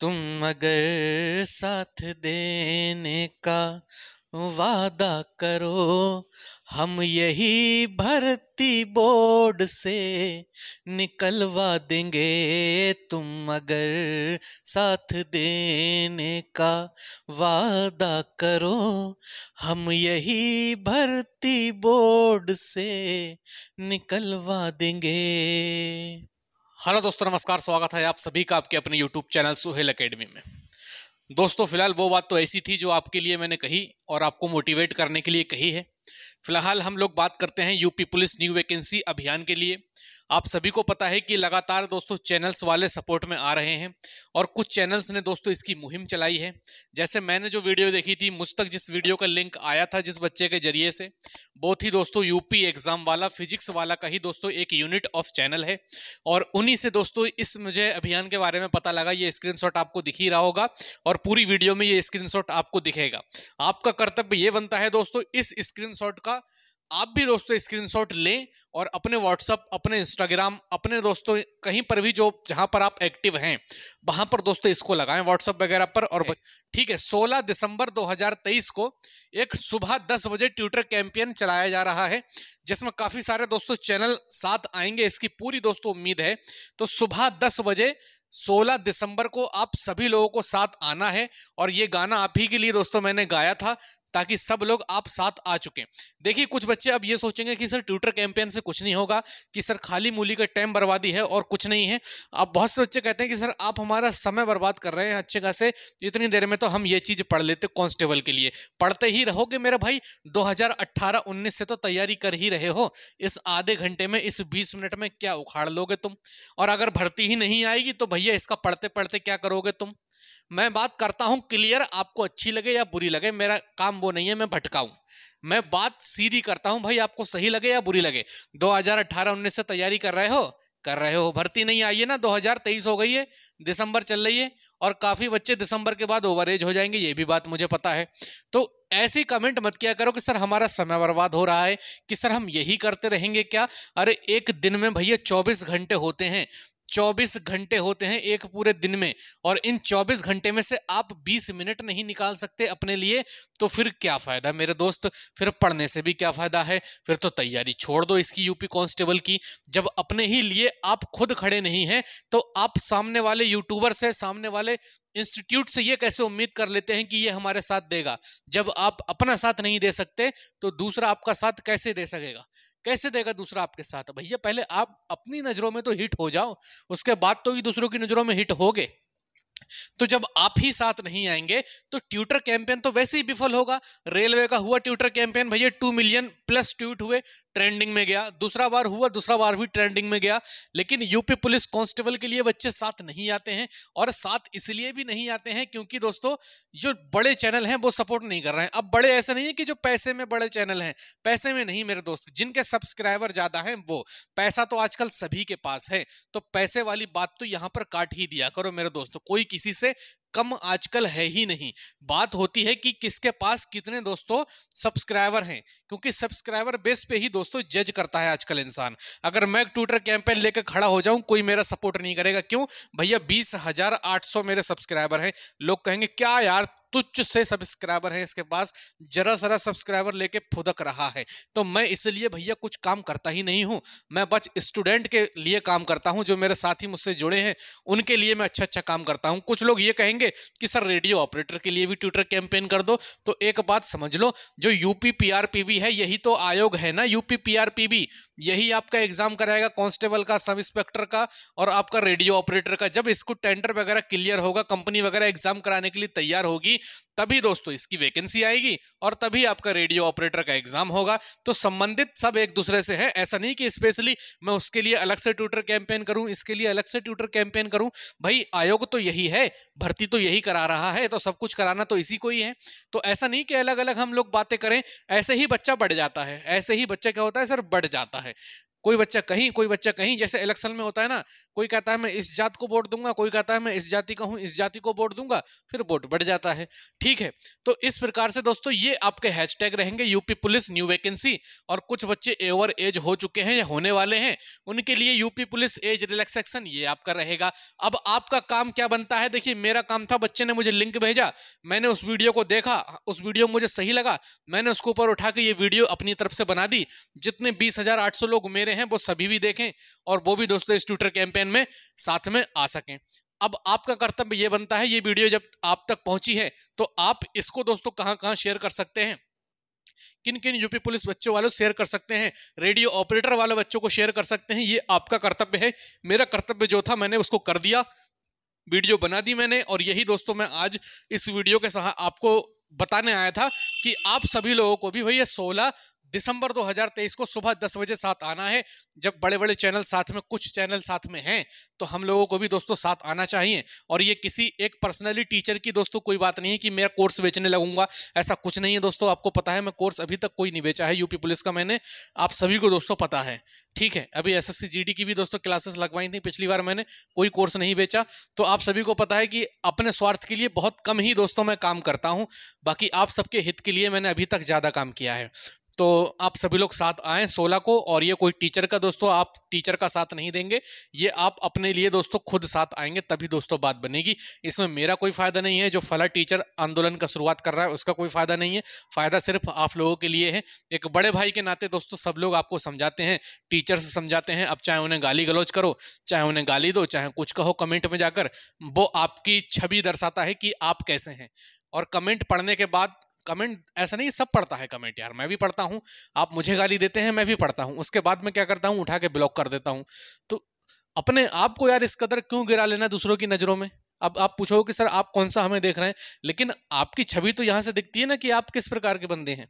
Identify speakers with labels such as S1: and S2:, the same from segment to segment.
S1: तुम अगर साथ देने का वादा करो हम यही भर्ती बोर्ड से निकलवा देंगे तुम अगर साथ देने का वादा करो हम यही भर्ती बोर्ड से निकलवा देंगे हेलो दोस्तों नमस्कार स्वागत है आप सभी का आपके अपने यूट्यूब चैनल सुहेल एकेडमी में दोस्तों फिलहाल वो बात तो ऐसी थी जो आपके लिए मैंने कही और आपको मोटिवेट करने के लिए कही है फिलहाल हम लोग बात करते हैं यूपी पुलिस न्यू वैकेंसी अभियान के लिए आप सभी को पता है कि लगातार दोस्तों चैनल्स वाले सपोर्ट में आ रहे हैं और कुछ चैनल्स ने दोस्तों इसकी मुहिम चलाई है जैसे मैंने जो वीडियो देखी थी मुझ तक जिस वीडियो का लिंक आया था जिस बच्चे के जरिए से बहुत ही दोस्तों यूपी एग्जाम वाला फिजिक्स वाला का ही दोस्तों एक यूनिट ऑफ चैनल है और उन्हीं से दोस्तों इस मुझे अभियान के बारे में पता लगा ये स्क्रीन आपको दिख ही रहा होगा और पूरी वीडियो में ये स्क्रीन आपको दिखेगा आपका कर्तव्य ये बनता है दोस्तों इस स्क्रीन का आप भी दोस्तों स्क्रीनशॉट लें और अपने व्हाट्सअप अपने इंस्टाग्राम अपने दोस्तों कहीं पर भी जो जहां पर आप एक्टिव हैं वहां पर दोस्तों इसको लगाएं व्हाट्सअप वगैरह पर और ठीक है 16 दिसंबर 2023 को एक सुबह 10 बजे ट्विटर कैंपेन चलाया जा रहा है जिसमें काफ़ी सारे दोस्तों चैनल साथ आएंगे इसकी पूरी दोस्तों उम्मीद है तो सुबह दस बजे 16 दिसंबर को आप सभी लोगों को साथ आना है और ये गाना आप ही के लिए दोस्तों मैंने गाया था ताकि सब लोग आप साथ आ चुके देखिए कुछ बच्चे अब ये सोचेंगे कि सर ट्विटर कैंपेन से कुछ नहीं होगा कि सर खाली मूली का टाइम बर्बादी है और कुछ नहीं है अब बहुत से बच्चे कहते हैं कि सर आप हमारा समय बर्बाद कर रहे हैं अच्छे खासे इतनी देर में तो हम ये चीज़ पढ़ लेते कॉन्स्टेबल के लिए पढ़ते ही रहोगे मेरा भाई दो हज़ार से तो तैयारी कर ही रहे हो इस आधे घंटे में इस बीस मिनट में क्या उखाड़ लोगे तुम और अगर भर्ती ही नहीं आएगी तो भैया इसका पढ़ते पढ़ते क्या करोगे तुम मैं बात करता हूँ क्लियर आपको अच्छी लगे या बुरी लगे मेरा काम वो नहीं है मैं भटकाऊँ मैं बात सीधी करता हूँ भाई आपको सही लगे या बुरी लगे 2018-19 से तैयारी कर रहे हो कर रहे हो भर्ती नहीं आई है ना 2023 हो गई है दिसंबर चल रही है और काफ़ी बच्चे दिसंबर के बाद ओवर एज हो जाएंगे ये भी बात मुझे पता है तो ऐसी कमेंट मत किया करो कि सर हमारा समय बर्बाद हो रहा है कि सर हम यही करते रहेंगे क्या अरे एक दिन में भैया 24 घंटे होते हैं 24 घंटे होते हैं एक पूरे दिन में और इन 24 घंटे में से आप 20 मिनट नहीं निकाल सकते अपने लिए तो फिर क्या फ़ायदा मेरे दोस्त फिर पढ़ने से भी क्या फ़ायदा है फिर तो तैयारी छोड़ दो इसकी यूपी कांस्टेबल की जब अपने ही लिए आप खुद खड़े नहीं हैं तो आप सामने वाले यूट्यूबर से सामने वाले इंस्टीट्यूट से ये कैसे उम्मीद कर लेते हैं कि ये हमारे साथ देगा जब आप अपना साथ नहीं दे सकते तो दूसरा आपका साथ कैसे दे सकेगा कैसे देगा दूसरा आपके साथ भैया पहले आप अपनी नज़रों में तो हिट हो जाओ उसके बाद तो ही दूसरों की नज़रों में हिट हो गए तो जब आप ही साथ नहीं आएंगे तो ट्यूटर कैंपेन तो वैसे ही विफल होगा रेलवे का हुआ ट्यूटर कैंपेन भैया टू मिलियन प्लस ट्वीट हुए ट्रेंडिंग में गया दूसरा बार हुआ दूसरा बार भी ट्रेंडिंग में गया लेकिन यूपी पुलिस कांस्टेबल के लिए बच्चे साथ नहीं आते हैं और साथ इसलिए भी नहीं आते हैं क्योंकि दोस्तों जो बड़े चैनल हैं वो सपोर्ट नहीं कर रहे हैं अब बड़े ऐसे नहीं है कि जो पैसे में बड़े चैनल हैं पैसे में नहीं मेरे दोस्त जिनके सब्सक्राइबर ज़्यादा हैं वो पैसा तो आजकल सभी के पास है तो पैसे वाली बात तो यहां पर काट ही दिया करो मेरे दोस्तों कोई किसी से कम आजकल है ही नहीं बात होती है कि किसके पास कितने दोस्तों सब्सक्राइबर हैं क्योंकि सब्सक्राइबर बेस पे ही दोस्तों जज करता है आजकल इंसान अगर मैं ट्विटर कैंपेन लेकर खड़ा हो जाऊं कोई मेरा सपोर्ट नहीं करेगा क्यों भैया बीस हजार आठ सौ मेरे सब्सक्राइबर हैं लोग कहेंगे क्या यार तुच्छ से सब्सक्राइबर है इसके पास जरा सरा सब्सक्राइबर लेके फुदक रहा है तो मैं इसलिए भैया कुछ काम करता ही नहीं हूँ मैं बस स्टूडेंट के लिए काम करता हूँ जो मेरे साथी मुझसे जुड़े हैं उनके लिए मैं अच्छा अच्छा काम करता हूँ कुछ लोग ये कहेंगे कि सर रेडियो ऑपरेटर के लिए भी ट्विटर कैंपेन कर दो तो एक बात समझ लो जो यूपी पी है यही तो आयोग है ना यूपी पी यही आपका एग्जाम कराएगा कांस्टेबल का सब इंस्पेक्टर का और आपका रेडियो ऑपरेटर का जब इसको टेंडर वगैरह क्लियर होगा कंपनी वगैरह एग्जाम कराने के लिए तैयार होगी होगी तभी दोस्तों इसकी वैकेंसी आएगी और तभी आपका रेडियो ऑपरेटर का एग्जाम होगा तो संबंधित सब एक दूसरे से है ऐसा नहीं कि स्पेशली मैं उसके लिए अलग से ट्यूटर कैंपेन करूं इसके लिए अलग से ट्यूटर कैंपेन करूं भाई आयोग तो यही है भर्ती तो यही करा रहा है तो सब कुछ कराना तो इसी को ही है तो ऐसा नहीं कि अलग अलग हम लोग बातें करें ऐसे ही बच्चा बढ़ जाता है ऐसे ही बच्चा क्या होता है सर बढ़ जाता है कोई बच्चा कहीं कोई बच्चा कहीं जैसे इलेक्शन में होता है ना कोई कहता है मैं इस जात को वोट दूंगा कोई कहता है मैं इस जाति का हूँ इस जाति को वोट दूंगा फिर वोट बढ़ जाता है ठीक है तो इस प्रकार से दोस्तों ये आपके हैशटैग रहेंगे यूपी पुलिस न्यू वैकेंसी और कुछ बच्चे ओवर एज हो चुके हैं या होने वाले हैं उनके लिए यूपी पुलिस एज रिलैक्सेशन ये आपका रहेगा अब आपका काम क्या बनता है देखिए मेरा काम था बच्चे ने मुझे लिंक भेजा मैंने उस वीडियो को देखा उस वीडियो मुझे सही लगा मैंने उसके ऊपर उठा के ये वीडियो अपनी तरफ से बना दी जितने बीस लोग मेरे रहे हैं वो सभी भी देखें और वो भी दोस्तों इस ट्विटर कैंपेन में साथ में आ सकें अब आपका कर्तव्य ये बनता है ये वीडियो जब आप तक पहुंची है तो आप इसको दोस्तों कहाँ कहाँ शेयर कर सकते हैं किन किन यूपी पुलिस बच्चों वालों शेयर कर सकते हैं रेडियो ऑपरेटर वाले बच्चों को शेयर कर सकते हैं ये आपका कर्तव्य है मेरा कर्तव्य जो था मैंने उसको कर दिया वीडियो बना दी मैंने और यही दोस्तों मैं आज इस वीडियो के साथ आपको बताने आया था कि आप सभी लोगों को भी भैया सोलह दिसंबर 2023 को सुबह दस बजे साथ आना है जब बड़े बड़े चैनल साथ में कुछ चैनल साथ में हैं तो हम लोगों को भी दोस्तों साथ आना चाहिए और ये किसी एक पर्सनली टीचर की दोस्तों कोई बात नहीं है कि मैं कोर्स बेचने लगूंगा ऐसा कुछ नहीं है दोस्तों आपको पता है मैं कोर्स अभी तक कोई नहीं बेचा है यूपी पुलिस का मैंने आप सभी को दोस्तों पता है ठीक है अभी एस एस की भी दोस्तों क्लासेस लगवाई थी पिछली बार मैंने कोई कोर्स नहीं बेचा तो आप सभी को पता है कि अपने स्वार्थ के लिए बहुत कम ही दोस्तों मैं काम करता हूँ बाकी आप सबके हित के लिए मैंने अभी तक ज़्यादा काम किया है तो आप सभी लोग साथ आए सोलह को और ये कोई टीचर का दोस्तों आप टीचर का साथ नहीं देंगे ये आप अपने लिए दोस्तों खुद साथ आएंगे तभी दोस्तों बात बनेगी इसमें मेरा कोई फायदा नहीं है जो फला टीचर आंदोलन का शुरुआत कर रहा है उसका कोई फायदा नहीं है फायदा सिर्फ आप लोगों के लिए है एक बड़े भाई के नाते दोस्तों सब लोग आपको समझाते हैं टीचर से समझाते हैं अब चाहे उन्हें गाली गलौज करो चाहे उन्हें गाली दो चाहे कुछ कहो कमेंट में जाकर वो आपकी छवि दर्शाता है कि आप कैसे हैं और कमेंट पढ़ने के बाद कमेंट ऐसा नहीं सब पढ़ता है कमेंट यार मैं भी पढ़ता हूँ आप मुझे गाली देते हैं मैं भी पढ़ता हूँ उसके बाद में क्या करता हूँ उठा के ब्लॉक कर देता हूँ तो अपने आप को यार इस कदर क्यों गिरा लेना दूसरों की नज़रों में अब आप पूछोगे कि सर आप कौन सा हमें देख रहे हैं लेकिन आपकी छवि तो यहाँ से दिखती है ना कि आप किस प्रकार के बंदे हैं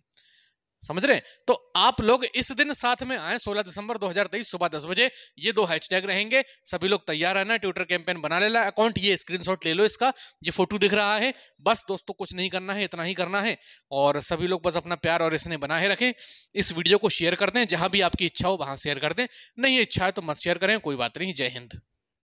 S1: समझ रहे हैं तो आप लोग इस दिन साथ में आए 16 दिसंबर 2023 सुबह 10 बजे ये दो हैशटैग रहेंगे सभी लोग तैयार रहना ट्विटर कैंपेन बना लेना अकाउंट ये स्क्रीनशॉट ले लो इसका ये फोटो दिख रहा है बस दोस्तों कुछ नहीं करना है इतना ही करना है और सभी लोग बस अपना प्यार और इसने बनाए रखें इस वीडियो को शेयर कर दें जहां भी आपकी इच्छा हो वहां शेयर कर दें नहीं इच्छा है तो मत शेयर करें कोई बात नहीं जय हिंद